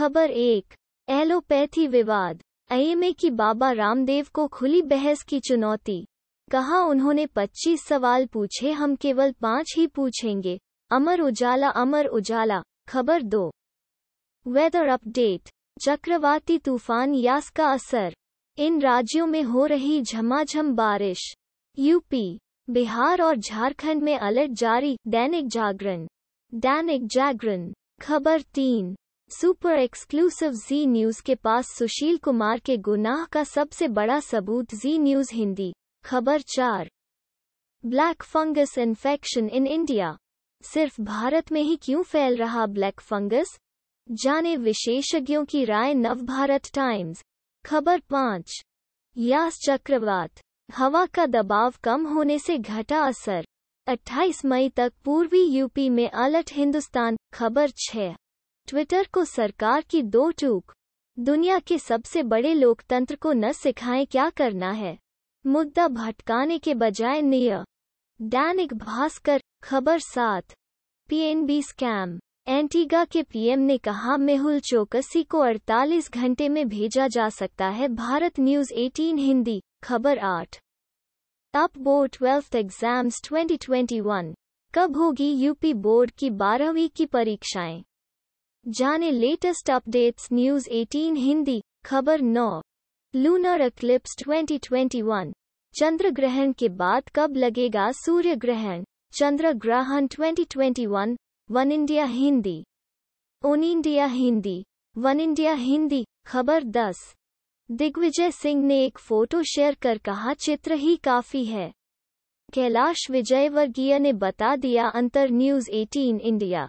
खबर एक एलोपैथी विवाद एएमए की बाबा रामदेव को खुली बहस की चुनौती कहा उन्होंने 25 सवाल पूछे हम केवल पांच ही पूछेंगे अमर उजाला अमर उजाला खबर दो वेदर अपडेट चक्रवाती तूफान यास का असर इन राज्यों में हो रही झमाझम बारिश यूपी बिहार और झारखंड में अलर्ट जारी दैनिक जागरण दैनिक जागरण खबर तीन सुपर एक्सक्लूसिव जी न्यूज के पास सुशील कुमार के गुनाह का सबसे बड़ा सबूत जी न्यूज हिंदी खबर चार black fungus infection in India सिर्फ भारत में ही क्यों फैल रहा ब्लैक फंगस जाने विशेषज्ञों की राय नव भारत टाइम्स खबर पाँच यास चक्रवात हवा का दबाव कम होने से घटा असर 28 मई तक पूर्वी यूपी में अलर्ट हिंदुस्तान खबर छः ट्विटर को सरकार की दो टूक दुनिया के सबसे बड़े लोकतंत्र को न सिखाएं क्या करना है मुद्दा भटकाने के बजाय निय दैनिक भास्कर खबर सात पीएनबी स्कैम एंटीगा के पीएम ने कहा मेहुल चौकसी को 48 घंटे में भेजा जा सकता है भारत न्यूज 18 हिंदी खबर आठ अप बोर्ड ट्वेल्थ एग्जाम्स 2021 कब होगी यूपी बोर्ड की बारहवीं की परीक्षाएं जाने लेटेस्ट अपडेट्स न्यूज 18 हिंदी खबर 9 लूनर एक्लिप्स 2021 चंद्र ग्रहण के बाद कब लगेगा सूर्य ग्रहण चंद्र ग्रहण 2021 one India Hindi one India Hindi one India Hindi खबर 10 दिग्विजय सिंह ने एक फोटो शेयर कर कहा चित्र ही काफी है कैलाश विजयवर्गीय ने बता दिया अंतर न्यूज 18 इंडिया